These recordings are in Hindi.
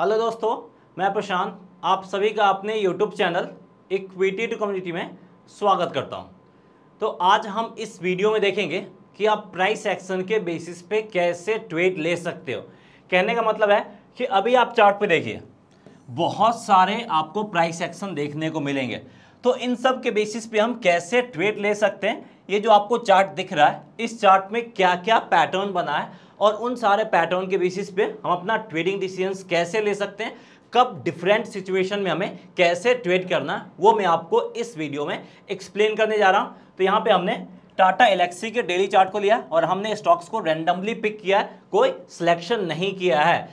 हेलो दोस्तों मैं प्रशांत आप सभी का अपने YouTube channel equity to community में स्वागत करता हूं तो आज हम इस वीडियो में देखेंगे कि आप प्राइस एक्शन के बेसिस पे कैसे ट्रेड ले सकते हो कहने का मतलब है कि अभी आप चार्ट पे देखिए बहुत सारे आपको प्राइस एक्शन देखने को मिलेंगे तो इन सब के बेसिस पे हम कैसे ट्रेड ले सकते हैं ये जो आपको चार्ट दिख रहा है इस चार्ट में क्या क्या पैटर्न बना है और उन सारे पैटर्न के बेसिस पे हम अपना ट्रेडिंग डिसीजंस कैसे ले सकते हैं कब डिफरेंट सिचुएशन में हमें कैसे ट्रेड करना वो मैं आपको इस वीडियो में एक्सप्लेन करने जा रहा हूँ तो यहाँ पे हमने टाटा एलेक्सी के डेली चार्ट को लिया और हमने स्टॉक्स को रेंडमली पिक किया है कोई सिलेक्शन नहीं किया है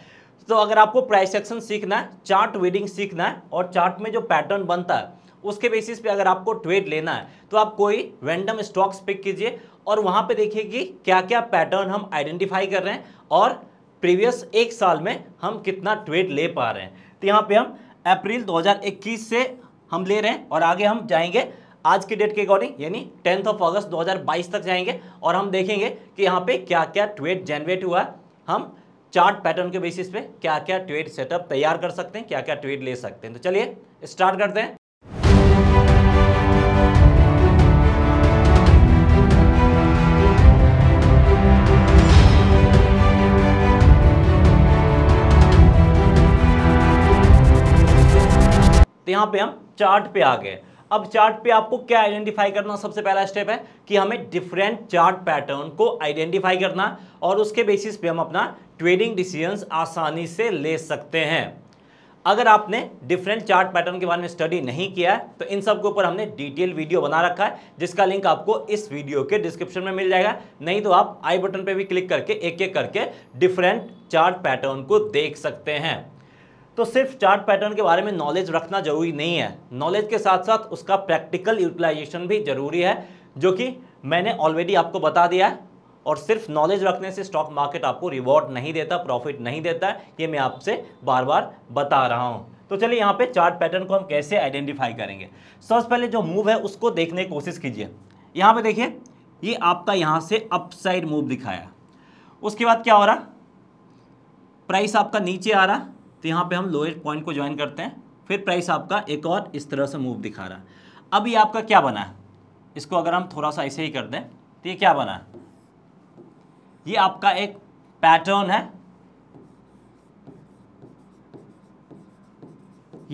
तो अगर आपको प्राइस एक्शन सीखना है चार्ट वीडिंग सीखना है और चार्ट में जो पैटर्न बनता है उसके बेसिस पे अगर आपको ट्रेड लेना है तो आप कोई रैंडम स्टॉक्स पिक कीजिए और वहाँ पे देखिए कि क्या क्या पैटर्न हम आइडेंटिफाई कर रहे हैं और प्रीवियस एक साल में हम कितना ट्रेड ले पा रहे हैं तो यहाँ पे हम अप्रैल 2021 से हम ले रहे हैं और आगे हम जाएंगे आज की डेट के अकॉर्डिंग यानी टेंथ ऑफ अगस्त दो तक जाएंगे और हम देखेंगे कि यहाँ पे क्या क्या ट्वेट जनरेट हुआ हम चार्ट पैटर्न के बेसिस पे क्या क्या ट्वेट सेटअप तैयार कर सकते हैं क्या क्या ट्वेट ले सकते हैं तो चलिए स्टार्ट करते हैं तो यहाँ पे हम चार्ट पे आ गए अब चार्ट पे आपको क्या आइडेंटिफाई करना सबसे पहला स्टेप है कि हमें डिफरेंट चार्ट पैटर्न को आइडेंटिफाई करना और उसके बेसिस पे हम अपना ट्रेडिंग डिसीजंस आसानी से ले सकते हैं अगर आपने डिफरेंट चार्ट पैटर्न के बारे में स्टडी नहीं किया है तो इन सब के ऊपर हमने डिटेल वीडियो बना रखा है जिसका लिंक आपको इस वीडियो के डिस्क्रिप्शन में मिल जाएगा नहीं तो आप आई बटन पे भी क्लिक करके एक एक करके डिफरेंट चार्ट पैटर्न को देख सकते हैं तो सिर्फ चार्ट पैटर्न के बारे में नॉलेज रखना जरूरी नहीं है नॉलेज के साथ साथ उसका प्रैक्टिकल यूटिलाइजेशन भी जरूरी है जो कि मैंने ऑलरेडी आपको बता दिया है और सिर्फ नॉलेज रखने से स्टॉक मार्केट आपको रिवॉर्ड नहीं देता प्रॉफिट नहीं देता ये मैं आपसे बार बार बता रहा हूँ तो चलिए यहाँ पे चार्ट पैटर्न को हम कैसे आइडेंटिफाई करेंगे सबसे पहले जो मूव है उसको देखने की कोशिश कीजिए यहाँ पे देखिए ये आपका यहाँ से अपसाइड मूव दिखाया उसके बाद क्या हो रहा प्राइस आपका नीचे आ रहा तो यहाँ पे हम लोएस्ट पॉइंट को ज्वाइन करते हैं फिर प्राइस आपका एक और इस तरह से मूव दिखा रहा है अब ये आपका क्या बना है इसको अगर हम थोड़ा सा ऐसे ही कर दें तो ये क्या बना है ये आपका एक पैटर्न है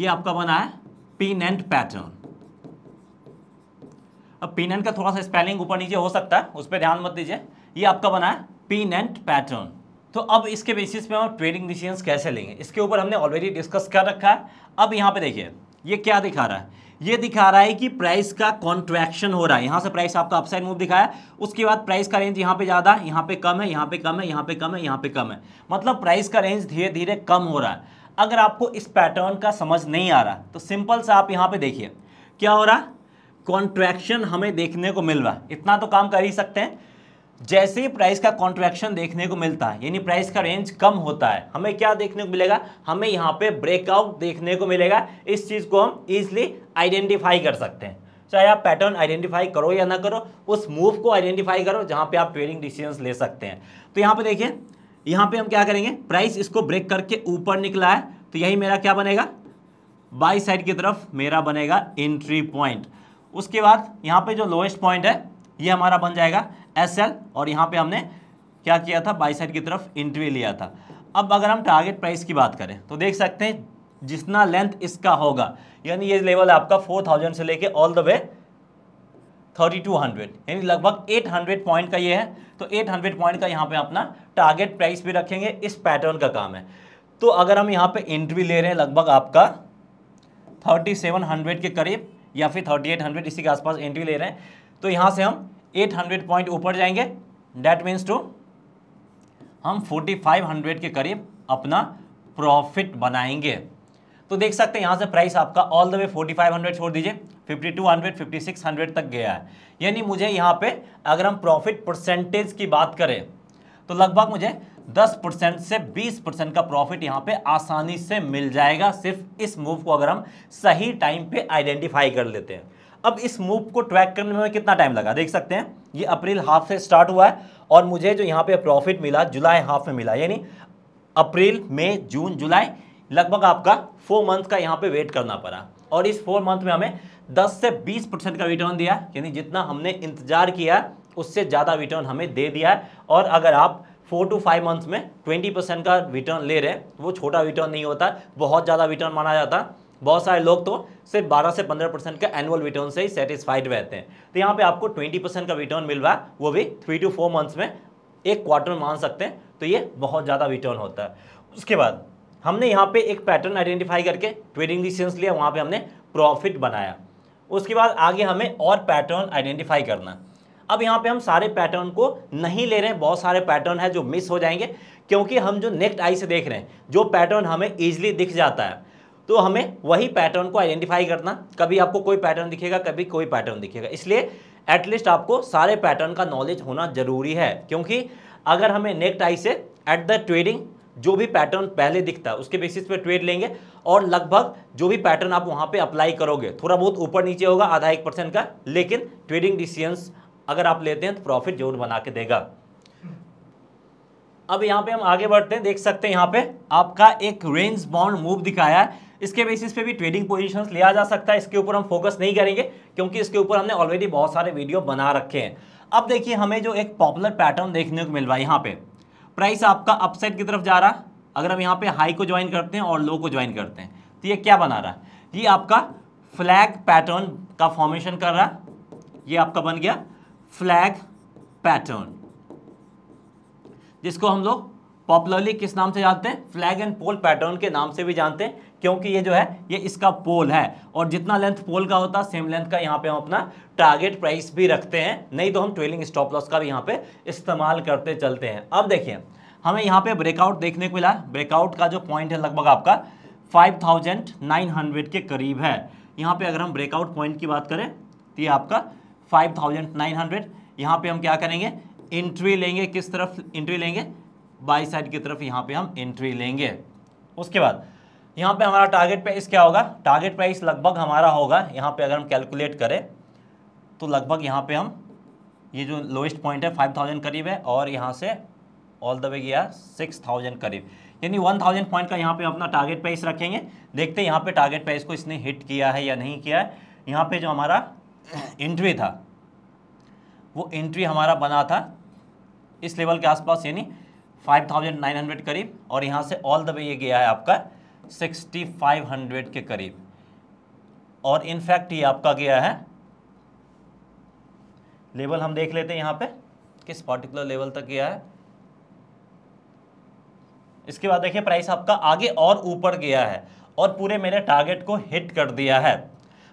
ये आपका बना है पिन एंड पैटर्न अब पिन एंड का थोड़ा सा स्पेलिंग ऊपर नीचे हो सकता है उस पर ध्यान मत दीजिए ये आपका बना है पिन एंड पैटर्न तो अब इसके बेसिस पे हम ट्रेडिंग डिसीजंस कैसे लेंगे इसके ऊपर हमने ऑलरेडी डिस्कस कर रखा है अब यहाँ पे देखिए ये क्या दिखा रहा है ये दिखा रहा है कि प्राइस का कॉन्ट्रैक्शन हो रहा है यहाँ से प्राइस आपका अपसाइड मूव दिखाया उसके बाद प्राइस का रेंज यहाँ पे ज़्यादा है यहाँ पे कम है यहाँ पे कम है यहाँ पे कम है यहाँ पे कम है मतलब प्राइस का रेंज धीरे धीरे कम हो रहा है अगर आपको इस पैटर्न का समझ नहीं आ रहा तो सिंपल सा आप यहाँ पर देखिए क्या हो रहा कॉन्ट्रैक्शन हमें देखने को मिल रहा है इतना तो काम कर ही सकते हैं जैसे ही प्राइस का कॉन्ट्रैक्शन देखने को मिलता है यानी प्राइस का रेंज कम होता है हमें क्या देखने को मिलेगा हमें यहाँ पे ब्रेकआउट देखने को मिलेगा इस चीज़ को हम इजिली आइडेंटिफाई कर सकते हैं चाहे आप पैटर्न आइडेंटिफाई करो या ना करो उस मूव को आइडेंटिफाई करो जहाँ पे आप ट्रेडिंग डिसीजन ले सकते हैं तो यहाँ पे देखिए यहाँ पे हम क्या करेंगे प्राइस इसको ब्रेक करके ऊपर निकला है तो यही मेरा क्या बनेगा बाई साइड की तरफ मेरा बनेगा एंट्री पॉइंट उसके बाद यहाँ पे जो लोएस्ट पॉइंट है ये हमारा बन जाएगा एस एल और यहाँ पे हमने क्या किया था बाई साइड की तरफ इंट्री लिया था अब अगर हम टारगेट प्राइस की बात करें तो देख सकते हैं जितना लेंथ इसका होगा यानी ये लेवल आपका 4000 से लेके ऑल द वे 3200 यानी लगभग 800 पॉइंट का ये है तो 800 पॉइंट का यहाँ पे अपना टारगेट प्राइस भी रखेंगे इस पैटर्न का काम है तो अगर हम यहाँ पे एंट्री ले रहे हैं लगभग आपका 3700 के करीब या फिर 3800 इसी के आसपास एंट्री ले रहे हैं तो यहाँ से हम 800 पॉइंट ऊपर जाएंगे डैट मीन्स टू हम 4500 के करीब अपना प्रॉफिट बनाएंगे तो देख सकते हैं यहाँ से प्राइस आपका ऑल द वे 4500 छोड़ दीजिए 5200 5600 तक गया है यानी मुझे यहाँ पे अगर हम प्रॉफिट परसेंटेज की बात करें तो लगभग मुझे 10 परसेंट से 20 परसेंट का प्रॉफिट यहाँ पे आसानी से मिल जाएगा सिर्फ इस मूव को अगर हम सही टाइम पे आइडेंटिफाई कर लेते हैं अब इस मूव को ट्रैक करने में कितना टाइम लगा देख सकते हैं ये अप्रैल हाफ से स्टार्ट हुआ है और मुझे जो यहाँ पे प्रॉफिट मिला जुलाई हाफ में मिला यानी अप्रैल मई जून जुलाई लगभग आपका फोर मंथ का यहाँ पे वेट करना पड़ा और इस फोर मंथ में हमें 10 से 20 परसेंट का रिटर्न दिया यानी जितना हमने इंतजार किया उससे ज़्यादा रिटर्न हमें दे दिया है और अगर आप फोर टू फाइव मंथ्स में ट्वेंटी परसेंट का रिटर्न ले रहे हैं वो छोटा रिटर्न नहीं होता बहुत ज़्यादा रिटर्न माना जाता बहुत सारे लोग तो सिर्फ 12 से 15 परसेंट का एनुअल रिटर्न से ही सेटिस्फाइड रहते हैं तो यहाँ पे आपको 20 परसेंट का रिटर्न मिल रहा है वो भी थ्री टू फोर मंथ्स में एक क्वार्टर मान सकते हैं तो ये बहुत ज़्यादा रिटर्न होता है उसके बाद हमने यहाँ पे एक पैटर्न आइडेंटिफाई करके ट्रेडिंग डिसीजन लिया वहाँ पर हमने प्रॉफिट बनाया उसके बाद आगे हमें और पैटर्न आइडेंटिफाई करना अब यहाँ पर हम सारे पैटर्न को नहीं ले रहे हैं बहुत सारे पैटर्न है जो मिस हो जाएंगे क्योंकि हम जो नेक्स्ट आई से देख रहे हैं जो पैटर्न हमें ईजिली दिख जाता है तो हमें वही पैटर्न को आइडेंटिफाई करना कभी आपको कोई पैटर्न दिखेगा कभी कोई पैटर्न दिखेगा इसलिए एटलीस्ट आपको सारे पैटर्न का नॉलेज होना जरूरी है क्योंकि अगर हमें नेक्ट आई से एट द ट्रेडिंग जो भी पैटर्न पहले दिखता है उसके बेसिस पे ट्रेड लेंगे और लगभग जो भी पैटर्न आप वहाँ पे अप्लाई करोगे थोड़ा बहुत ऊपर नीचे होगा आधा एक परसेंट का लेकिन ट्रेडिंग डिसीजंस अगर आप लेते हैं तो प्रॉफिट जरूर बना के देगा अब यहाँ पे हम आगे बढ़ते हैं देख सकते हैं यहाँ पे आपका एक रेंज बाउंड मूव दिखाया है इसके बेसिस पे भी ट्रेडिंग पोजीशंस लिया जा सकता है इसके ऊपर हम फोकस नहीं करेंगे क्योंकि इसके ऊपर हमने ऑलरेडी बहुत सारे वीडियो बना रखे हैं अब देखिए हमें जो एक पॉपुलर पैटर्न देखने को मिल रहा है यहाँ पे प्राइस आपका अपसाइड की तरफ जा रहा है अगर हम यहाँ पे हाई को ज्वाइन करते हैं और लो को ज्वाइन करते हैं तो ये क्या बना रहा है ये आपका फ्लैग पैटर्न का फॉर्मेशन कर रहा है ये आपका बन गया फ्लैग पैटर्न जिसको हम लोग पॉपुलरली किस नाम से जानते हैं फ्लैग एंड पोल पैटर्न के नाम से भी जानते हैं क्योंकि ये जो है ये इसका पोल है और जितना लेंथ पोल का होता है सेम लेंथ का यहाँ पे हम अपना टारगेट प्राइस भी रखते हैं नहीं तो हम ट्रेलिंग स्टॉप लॉस का भी यहाँ पे इस्तेमाल करते चलते हैं अब देखिए हमें यहाँ पे ब्रेकआउट देखने को मिला ब्रेकआउट का जो पॉइंट है लगभग आपका फाइव के करीब है यहाँ पे अगर हम ब्रेकआउट पॉइंट की बात करें तो ये आपका हंड्रेड यहाँ पे हम क्या करेंगे इंट्री लेंगे किस तरफ इंट्री लेंगे बाई साइड की तरफ यहाँ पे हम एंट्री लेंगे उसके बाद यहाँ पे हमारा टारगेट प्राइस क्या होगा टारगेट प्राइस लगभग हमारा होगा यहाँ पे अगर हम कैलकुलेट करें तो लगभग यहाँ पे हम ये जो लोएस्ट पॉइंट है फाइव थाउजेंड करीब है और यहाँ से ऑल द वे गया सिक्स थाउजेंड करीब यानी वन थाउजेंड पॉइंट का यहाँ पे अपना टारगेट प्राइस रखेंगे देखते हैं यहाँ पे टारगेट प्राइस को इसने हिट किया है या नहीं किया है यहाँ पर जो हमारा एंट्री था वो एंट्री हमारा बना था इस लेवल के आसपास यानी 5,900 करीब और यहाँ से ऑल द वे ये गया है आपका 6,500 के करीब और इनफैक्ट ये आपका गया है लेवल हम देख लेते हैं यहाँ पे किस पर्टिकुलर लेवल तक गया है इसके बाद देखिए प्राइस आपका आगे और ऊपर गया है और पूरे मेरे टारगेट को हिट कर दिया है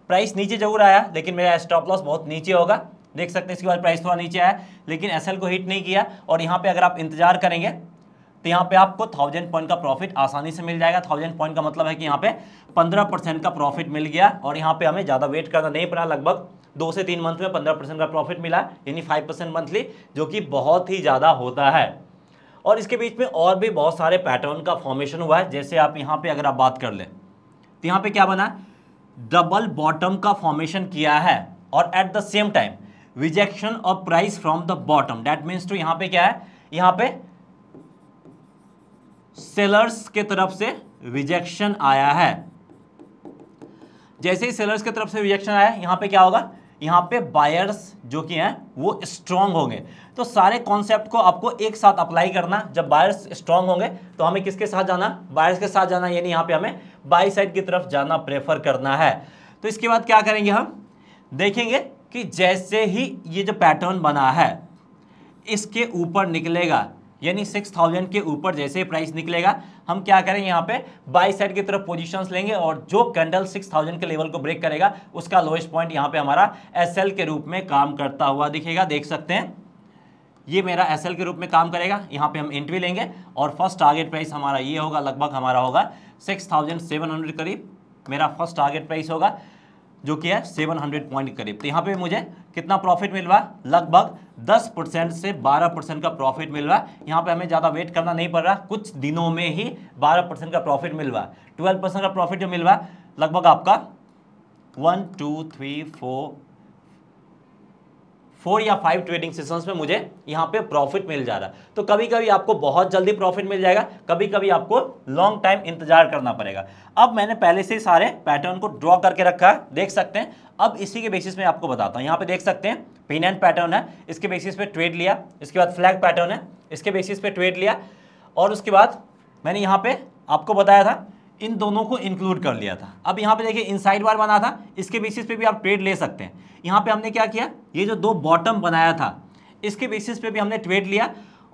प्राइस नीचे जरूर आया लेकिन मेरा स्टॉप लॉस बहुत नीचे होगा देख सकते हैं इसके बाद प्राइस थोड़ा नीचे आया लेकिन एस को हिट नहीं किया और यहाँ पर अगर आप इंतजार करेंगे तो यहाँ पे आपको थाउजेंड पॉइंट का प्रॉफिट आसानी से मिल जाएगा थाउजेंड पॉइंट का मतलब है कि यहाँ पे पंद्रह परसेंट का प्रॉफिट मिल गया और यहाँ पे हमें ज़्यादा वेट करना नहीं पड़ा लगभग दो से तीन मंथ में पंद्रह परसेंट का प्रॉफिट मिला यानी फाइव परसेंट मंथली जो कि बहुत ही ज़्यादा होता है और इसके बीच में और भी बहुत सारे पैटर्न का फॉर्मेशन हुआ है जैसे आप यहाँ पे अगर आप बात कर लें तो यहाँ पे क्या बना डबल बॉटम का फॉर्मेशन किया है और at the same time rejection of price from the bottom that means to यहां पे क्या है यहां पे सेलर्स के तरफ से रिजेक्शन आया है जैसे ही सेलर्स की तरफ से रिजेक्शन आया यहां पे क्या होगा यहां पे बायर्स जो कि हैं वो स्ट्रांग होंगे तो सारे कॉन्सेप्ट को आपको एक साथ अप्लाई करना जब बायर्स स्ट्रांग होंगे तो हमें किसके साथ जाना बायर्स के साथ जाना यानी यहां पे हमें बाई साइड की तरफ जाना प्रेफर करना है तो इसके बाद क्या करेंगे हम देखेंगे कि जैसे ही ये जो पैटर्न बना है इसके ऊपर निकलेगा यानी सिक्स थाउजेंड के ऊपर जैसे ही प्राइस निकलेगा हम क्या करें यहाँ पे बाई साइड की तरफ पोजीशंस लेंगे और जो कैंडल सिक्स थाउजेंड के लेवल को ब्रेक करेगा उसका लोएस्ट पॉइंट यहाँ पे हमारा एसएल के रूप में काम करता हुआ दिखेगा देख सकते हैं ये मेरा एस के रूप में काम करेगा यहाँ पे हम एंट्री लेंगे और फर्स्ट टारगेट प्राइस हमारा ये होगा लगभग हमारा होगा सिक्स करीब मेरा फर्स्ट टारगेट प्राइस होगा जो कि है 700 पॉइंट के करीब तो यहाँ पे मुझे कितना प्रॉफिट मिल रहा है लगभग 10 परसेंट से 12 परसेंट का प्रॉफिट मिल रहा है यहाँ पे हमें ज़्यादा वेट करना नहीं पड़ रहा कुछ दिनों में ही 12 परसेंट का प्रॉफिट मिल रहा है ट्वेल्व परसेंट का प्रॉफिट जो मिल रहा है लगभग आपका one two three four four या फाइव ट्रेडिंग सेशंस में मुझे यहाँ पे प्रॉफिट मिल जा रहा है तो कभी कभी आपको बहुत जल्दी प्रॉफिट मिल जाएगा कभी कभी आपको लॉन्ग टाइम इंतजार करना पड़ेगा अब मैंने पहले से सारे पैटर्न को ड्रॉ करके रखा है देख सकते हैं अब इसी के बेसिस में आपको बताता हूँ यहाँ पे देख सकते हैं पिन एंड पैटर्न है इसके बेसिस पे ट्रेड लिया इसके बाद फ्लैग पैटर्न है इसके बेसिस पे ट्रेड लिया और उसके बाद मैंने यहाँ पे आपको बताया था इन दोनों को इंक्लूड कर लिया था अब यहाँ पे देखिए इनसाइड बार बना था इसके बेसिस पे भी आप ट्रेड ले सकते हैं यहाँ पे हमने क्या किया ये जो दो बॉटम बनाया था इसके बेसिस पे भी हमने ट्रेड लिया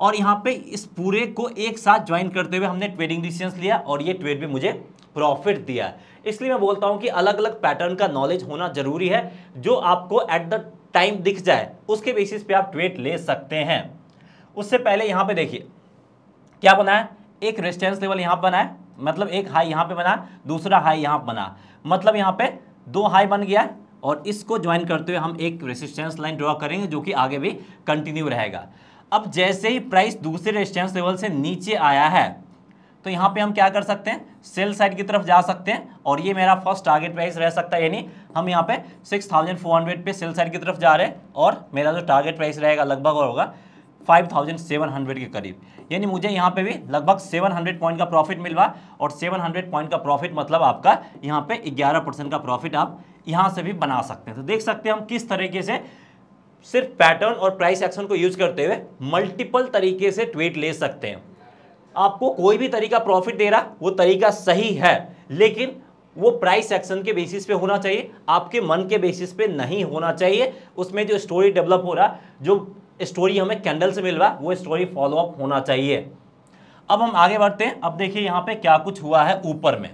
और यहाँ पे इस पूरे को एक साथ ज्वाइन करते हुए हमने ट्रेडिंग डिसीजन लिया और ये ट्रेड भी मुझे प्रॉफिट दिया इसलिए मैं बोलता हूँ कि अलग अलग पैटर्न का नॉलेज होना जरूरी है जो आपको एट द टाइम दिख जाए उसके बेसिस पे आप ट्रेड ले सकते हैं उससे पहले यहाँ पे देखिए क्या बनाया एक रेजिस्टेंस लेवल यहाँ बनाया मतलब एक हाई यहाँ पे बना दूसरा हाई यहाँ बना मतलब यहाँ पे दो हाई बन गया और इसको ज्वाइन करते हुए हम एक रेसिस्टेंस लाइन ड्रॉ करेंगे जो कि आगे भी कंटिन्यू रहेगा अब जैसे ही प्राइस दूसरे रेजिस्टेंस लेवल से नीचे आया है तो यहाँ पे हम क्या कर सकते हैं सेल साइड की तरफ जा सकते हैं और ये मेरा फर्स्ट टारगेट प्राइस रह सकता है यानी हम यहाँ पे 6400 पे सेल साइड की तरफ जा रहे हैं और मेरा जो टारगेट प्राइस रहेगा लगभग होगा 5,700 के करीब यानी मुझे यहाँ पे भी लगभग 700 पॉइंट का प्रॉफिट मिल रहा और 700 पॉइंट का प्रॉफिट मतलब आपका यहाँ पे 11 परसेंट का प्रॉफिट आप यहाँ से भी बना सकते हैं तो देख सकते हैं हम किस तरीके से सिर्फ पैटर्न और प्राइस एक्शन को यूज करते हुए मल्टीपल तरीके से ट्वेट ले सकते हैं आपको कोई भी तरीका प्रॉफिट दे रहा वो तरीका सही है लेकिन वो प्राइस एक्शन के बेसिस पे होना चाहिए आपके मन के बेसिस पे नहीं होना चाहिए उसमें जो स्टोरी डेवलप हो रहा जो स्टोरी हमें कैंडल से मिल रहा है वो स्टोरी फॉलोअप होना चाहिए अब हम आगे बढ़ते हैं अब देखिए यहाँ पे क्या कुछ हुआ है ऊपर में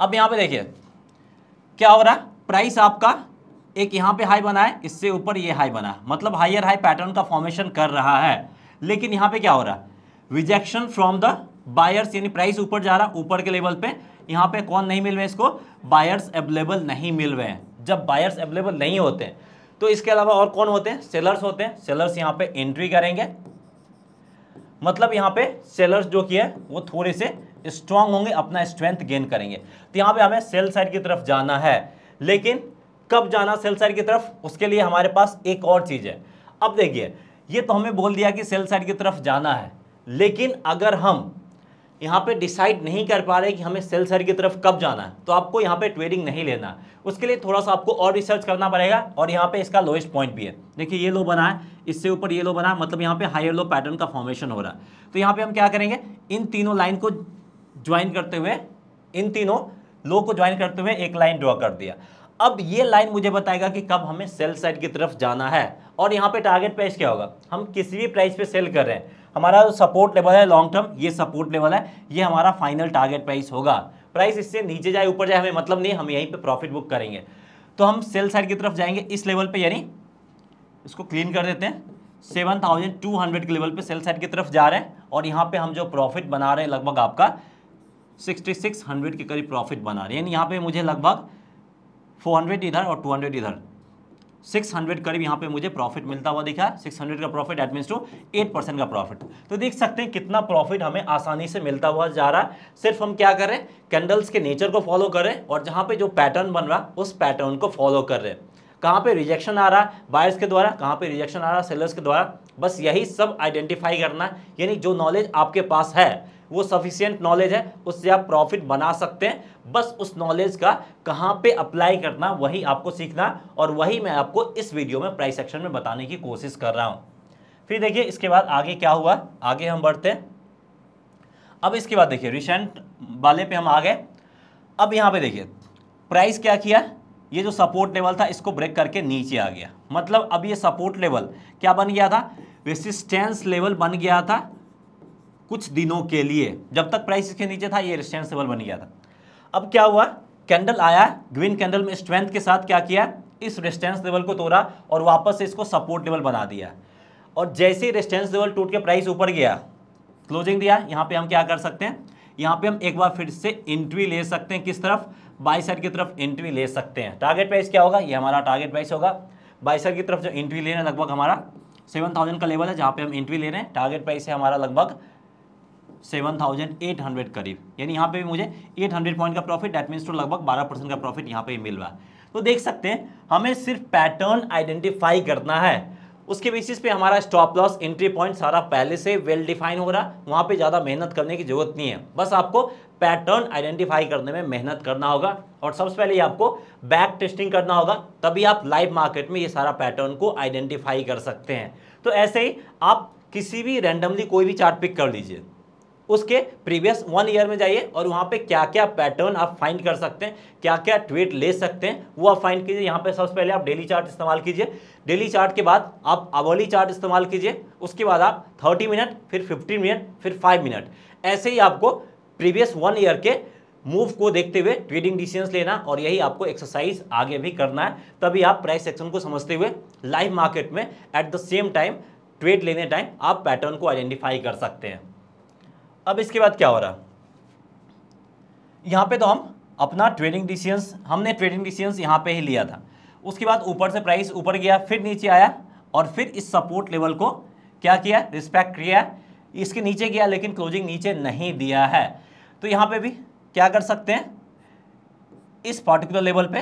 अब यहाँ पे देखिए क्या हो रहा है प्राइस आपका एक यहाँ पे हाई बना है इससे ऊपर ये हाई बना मतलब हायर हाई पैटर्न का फॉर्मेशन कर रहा है लेकिन यहाँ पे क्या हो रहा है रिजेक्शन फ्रॉम द बायर्स यानी प्राइस ऊपर जा रहा ऊपर के लेवल पे यहाँ पे कौन नहीं मिल रहे इसको बायर्स अवेलेबल नहीं मिल रहे हैं जब बायर्स अवेलेबल नहीं होते हैं तो इसके अलावा और कौन होते हैं सेलर्स होते हैं सेलर्स यहाँ पे एंट्री करेंगे मतलब यहाँ पे सेलर्स जो कि है वो थोड़े से स्ट्रांग होंगे अपना स्ट्रेंथ गेन करेंगे तो यहाँ पे हमें सेल साइड की तरफ जाना है लेकिन कब जाना सेल साइड की तरफ उसके लिए हमारे पास एक और चीज़ है अब देखिए ये तो हमें बोल दिया कि सेल साइड की तरफ जाना है लेकिन अगर हम यहाँ पे डिसाइड नहीं कर पा रहे कि हमें सेल सर की तरफ कब जाना है तो आपको यहाँ पे ट्रेडिंग नहीं लेना उसके लिए थोड़ा सा आपको और रिसर्च करना पड़ेगा और यहाँ पे इसका लोएस्ट पॉइंट भी है देखिए ये लो बना है इससे ऊपर ये लो बना है मतलब यहाँ पे हायर लो पैटर्न का फॉर्मेशन हो रहा है तो यहाँ पे हम क्या करेंगे इन तीनों लाइन को ज्वाइन करते हुए इन तीनों लो को ज्वाइन करते हुए एक लाइन ड्रॉ कर दिया अब ये लाइन मुझे बताएगा कि कब हमें सेल साइड की तरफ जाना है और यहाँ पे टारगेट प्राइस क्या होगा हम किसी भी प्राइस पे सेल कर रहे हैं हमारा जो सपोर्ट लेवल है लॉन्ग टर्म ये सपोर्ट लेवल है ये हमारा फाइनल टारगेट प्राइस होगा प्राइस इससे नीचे जाए ऊपर जाए हमें मतलब नहीं हम यहीं पे प्रॉफिट बुक करेंगे तो हम सेल साइड की तरफ जाएंगे इस लेवल पे यानी इसको क्लीन कर देते हैं सेवन थाउजेंड टू हंड्रेड के लेवल पे सेल साइड की तरफ जा रहे हैं और यहाँ पे हम जो प्रॉफिट बना रहे हैं लगभग आपका सिक्सटी सिक्स हंड्रेड के करीब प्रॉफिट बना रहे हैं यानी यहाँ पे मुझे लगभग फोर हंड्रेड इधर और टू हंड्रेड इधर 600 करीब यहाँ पे मुझे प्रॉफिट मिलता हुआ दिखा सिक्स 600 का profit at mean to 8 percent का प्रॉफिट तो देख सकते हैं कितना प्रॉफिट हमें आसानी से मिलता हुआ जा रहा है सिर्फ हम क्या करें कैंडल्स के नेचर को फॉलो करें और जहाँ पे जो पैटर्न बन रहा है उस पैटर्न को फॉलो कर रहे हैं कहाँ पे रिजेक्शन आ रहा है बायर्स के द्वारा कहाँ पे रिजेक्शन आ रहा है सेलर्स के द्वारा बस यही सब आइडेंटिफाई करना यानी जो नॉलेज आपके पास है वो सफिशियंट नॉलेज है उससे आप प्रॉफिट बना सकते हैं बस उस नॉलेज का कहाँ पे अप्लाई करना वही आपको सीखना और वही मैं आपको इस वीडियो में प्राइस सेक्शन में बताने की कोशिश कर रहा हूँ फिर देखिए इसके बाद आगे क्या हुआ आगे हम बढ़ते हैं अब इसके बाद देखिए रिसेंट वाले पे हम आ गए अब यहाँ पे देखिए प्राइस क्या किया ये जो सपोर्ट लेवल था इसको ब्रेक करके नीचे आ गया मतलब अब ये सपोर्ट लेवल क्या बन गया था रेसिस्टेंस लेवल बन गया था कुछ दिनों के लिए जब तक प्राइस इसके नीचे था ये रिस्टेंसेबल बन गया था अब क्या हुआ कैंडल आया ग्रीन कैंडल में स्ट्रेंथ के साथ क्या किया इस रेस्टेंस लेवल को तोड़ा और वापस से इसको सपोर्ट लेवल बना दिया और जैसे ही रेस्टेंस लेवल टूट के प्राइस ऊपर गया क्लोजिंग दिया यहाँ पे हम क्या कर सकते हैं यहाँ पे हम एक बार फिर से एंट्री ले सकते हैं किस तरफ बाई साइड की तरफ एंट्री ले सकते हैं टारगेट प्राइस क्या होगा ये हमारा टारगेट प्राइस होगा बाई साइड की तरफ जो एंट्री ले रहे हैं लगभग हमारा सेवन थाउजेंड का लेवल है जहाँ पे हम एंट्री ले रहे हैं टारगेट प्राइस है हमारा लगभग सेवन थाउजेंड एट हंड्रेड करीब यानी यहाँ पे भी मुझे एट हंड्रेड पॉइंट का प्रॉफिट दैट मीन्स टू तो लगभग बारह परसेंट का प्रॉफिट यहाँ पे मिल रहा है तो देख सकते हैं हमें सिर्फ पैटर्न आइडेंटिफाई करना है उसके बेसिस पे हमारा स्टॉप लॉस एंट्री पॉइंट सारा पहले से वेल डिफाइन हो रहा है वहाँ पर ज़्यादा मेहनत करने की जरूरत नहीं है बस आपको पैटर्न आइडेंटिफाई करने में मेहनत करना होगा और सबसे पहले आपको बैक टेस्टिंग करना होगा तभी आप लाइव मार्केट में ये सारा पैटर्न को आइडेंटिफाई कर सकते हैं तो ऐसे ही आप किसी भी रैंडमली कोई भी चार्ट पिक कर लीजिए उसके प्रीवियस वन ईयर में जाइए और वहाँ पे क्या क्या पैटर्न आप फाइंड कर सकते हैं क्या क्या ट्वीट ले सकते हैं वो आप फाइंड कीजिए यहाँ पे सबसे पहले आप डेली चार्ट इस्तेमाल कीजिए डेली चार्ट के बाद आप अवली चार्ट इस्तेमाल कीजिए उसके बाद आप थर्टी मिनट फिर फिफ्टीन मिनट फिर फाइव मिनट ऐसे ही आपको प्रीवियस वन ईयर के मूव को देखते हुए ट्रेडिंग डिसीजंस लेना और यही आपको एक्सरसाइज आगे भी करना है तभी आप प्राइस एक्शन को समझते हुए लाइव मार्केट में at the same time trade लेने टाइम आप पैटर्न को आइडेंटिफाई कर सकते हैं अब इसके बाद क्या हो रहा यहाँ पे तो हम अपना ट्रेडिंग डिसीजंस हमने ट्रेडिंग डिसीजंस यहाँ पे ही लिया था उसके बाद ऊपर से प्राइस ऊपर गया फिर नीचे आया और फिर इस सपोर्ट लेवल को क्या किया रिस्पेक्ट किया इसके नीचे गया लेकिन क्लोजिंग नीचे नहीं दिया है तो यहाँ पे भी क्या कर सकते हैं इस पर्टिकुलर लेवल पे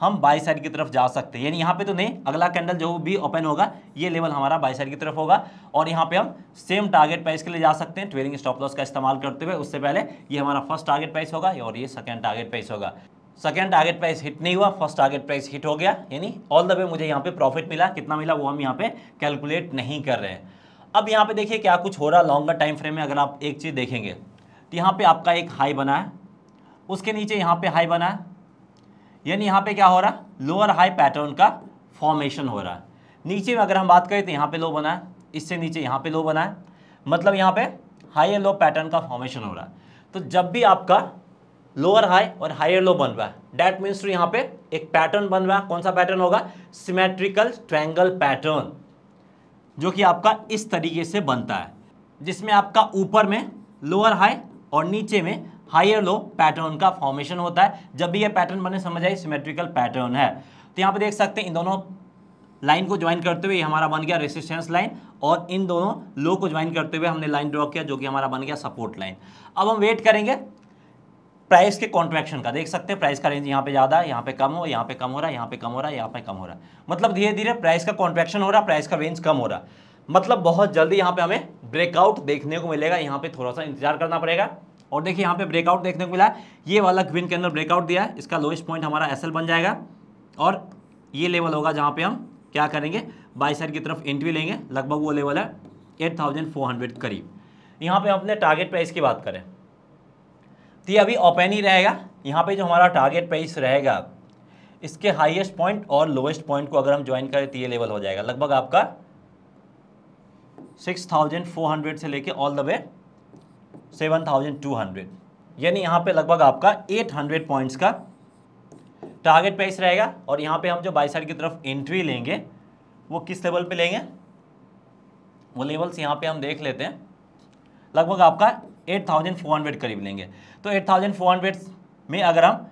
हम बाई साइड की तरफ जा सकते हैं यानी यहाँ पे तो नहीं अगला कैंडल जो भी ओपन होगा ये लेवल हमारा बाई साइड की तरफ होगा और यहाँ पे हम सेम टारगेट प्राइस के लिए जा सकते हैं ट्रेलिंग स्टॉप लॉस का इस्तेमाल करते हुए उससे पहले ये हमारा फर्स्ट टारगेट प्राइस होगा और ये सेकेंड टारगेट प्राइस होगा सेकेंड टारगेट प्राइस हिट नहीं हुआ फर्स्ट टारगेट प्राइस हिट हो गया यानी ऑल द वे मुझे यहाँ पे प्रॉफिट मिला कितना मिला वो हम यहाँ पे कैलकुलेट नहीं कर रहे हैं अब यहाँ पे देखिए क्या कुछ हो रहा है लॉन्गर टाइम फ्रेम में अगर आप एक चीज़ देखेंगे तो यहाँ पे आपका एक हाई बना है उसके नीचे यहाँ पे हाई बना है यानी यहाँ पे क्या हो रहा है लोअर हाई पैटर्न का फॉर्मेशन हो रहा है नीचे में अगर हम बात करें तो यहाँ पे लो बना है इससे नीचे यहाँ पे लो बना है मतलब यहाँ पे हाई एंड लो पैटर्न का फॉर्मेशन हो रहा है तो जब भी आपका लोअर हाई और हायर लो बन रहा है डैट मीन्स टू यहाँ पे एक पैटर्न बन रहा है कौन सा पैटर्न होगा सिमेट्रिकल ट्रैंगल पैटर्न जो कि आपका इस तरीके से बनता है जिसमें आपका ऊपर में लोअर हाई और नीचे में हायर लो पैटर्न का फॉर्मेशन होता है जब भी ये पैटर्न बने समझ आई सिमेट्रिकल पैटर्न है तो यहाँ पे देख सकते हैं इन दोनों लाइन को ज्वाइन करते हुए हमारा बन गया रेसिस्टेंस लाइन और इन दोनों लो को ज्वाइन करते हुए हमने लाइन ड्रॉ किया जो कि हमारा बन गया सपोर्ट लाइन अब हम वेट करेंगे प्राइस के कॉन्ट्रैक्शन का देख सकते हैं प्राइस का रेंज यहाँ पे ज़्यादा है यहाँ पे कम हो यहाँ पे कम हो रहा है यहाँ पे कम हो रहा है यहाँ पे कम हो रहा है मतलब धीरे धीरे प्राइस का कॉन्ट्रैक्शन हो रहा है प्राइस का रेंज कम हो रहा है मतलब बहुत जल्दी यहाँ पे हमें ब्रेकआउट देखने को मिलेगा यहाँ पे थोड़ा सा इंतजार करना पड़ेगा और देखिए यहाँ पे ब्रेकआउट देखने को मिला है ये वाला के अंदर ब्रेकआउट दिया है इसका लोएस्ट पॉइंट हमारा एस बन जाएगा और ये लेवल होगा जहाँ पे हम क्या करेंगे बाई साइड की तरफ एंट्री लेंगे लगभग वो लेवल है एट थाउजेंड फोर हंड्रेड करीब यहाँ पे हम अपने टारगेट प्राइस की बात करें तो ये अभी ओपन ही रहेगा यहाँ पर जो हमारा टारगेट प्राइस रहेगा इसके हाइएस्ट पॉइंट और लोएस्ट पॉइंट को अगर हम ज्वाइन करें तो ये लेवल हो जाएगा लगभग आपका 6400 से लेके all the way seven thousand two hundred यानी यहाँ पे लगभग आपका एट हंड्रेड पॉइंट्स का टारगेट प्राइस रहेगा और यहाँ पे हम जो बाई साइड की तरफ एंट्री लेंगे वो किस लेवल पे लेंगे वो लेवल्स यहाँ पे हम देख लेते हैं लगभग आपका 8,400 करीब लेंगे तो 8,400 में अगर हम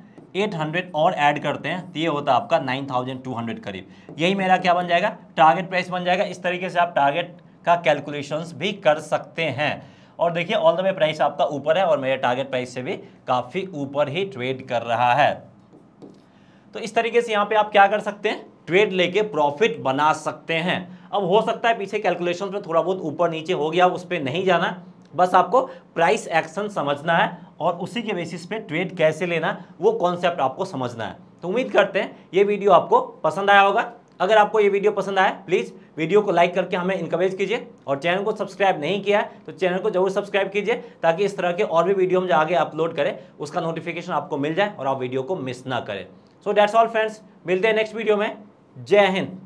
800 और ऐड करते हैं तो ये होता है आपका 9,200 करीब यही मेरा क्या बन जाएगा टारगेट प्राइस बन जाएगा इस तरीके से आप टारगेट का कैलकुलेशंस भी कर सकते हैं और देखिए ऑल द वे प्राइस आपका ऊपर है और मेरे टारगेट प्राइस से भी काफ़ी ऊपर ही ट्रेड कर रहा है तो इस तरीके से यहाँ पे आप क्या कर सकते हैं ट्रेड लेके प्रॉफिट बना सकते हैं अब हो सकता है पीछे कैलकुलेशन में थोड़ा बहुत ऊपर नीचे हो गया उस पर नहीं जाना बस आपको प्राइस एक्शन समझना है और उसी के बेसिस पे ट्रेड कैसे लेना वो कॉन्सेप्ट आपको समझना है तो उम्मीद करते हैं ये वीडियो आपको पसंद आया होगा अगर आपको ये वीडियो पसंद आए प्लीज़ वीडियो को लाइक करके हमें इनकरेज कीजिए और चैनल को सब्सक्राइब नहीं किया है तो चैनल को जरूर सब्सक्राइब कीजिए ताकि इस तरह के और भी वीडियो हम जो आगे अपलोड करें उसका नोटिफिकेशन आपको मिल जाए और आप वीडियो को मिस ना करें सो डैट्स ऑल फ्रेंड्स मिलते हैं नेक्स्ट वीडियो में जय हिंद